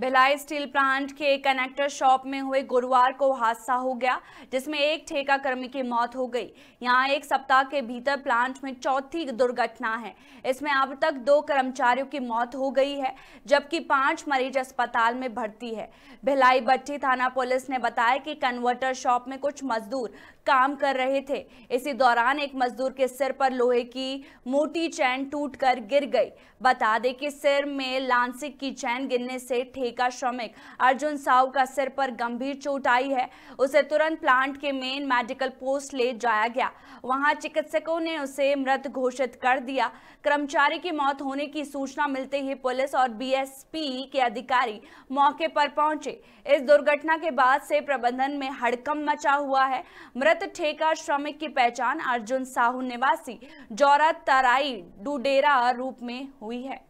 Bhilai steel plant के connector shop में हुए गुरुवार को हादसा हो गया जिसमें एक ठेका कर्मी की मौत हो गई यहां एक सप्ताह के भीतर प्लांट में चौथी दुर्घटना है इसमें अब तक दो कर्मचारियों की मौत हो गई है जबकि पांच मरीज अस्पताल में भर्ती है भिलाई बट्टी थाना पुलिस ने बताया कि कन्वर्टर शॉप में कुछ मजदूर काम कर रहे थे इसी दौरान एक मजदूर के सिर पर लोहे की मोटी चैन टूट गिर गई बता दें कि सिर में लांसिक की चैन गिरने से ठेका श्रमिक अर्जुन साहु का सिर पर गंभीर चोट आई है उसे तुरंत प्लांट के मेन मेडिकल पोस्ट ले जाया गया वहां चिकित्सकों ने उसे मृत घोषित कर दिया कर्मचारी की मौत होने की सूचना मिलते ही पुलिस और बीएसपी के अधिकारी मौके पर पहुंचे इस दुर्घटना के बाद से प्रबंधन में हड़कम मचा हुआ है मृत ठेका श्रमिक की पहचान अर्जुन साहू निवासी जौरा तराई डुडेरा रूप में हुई है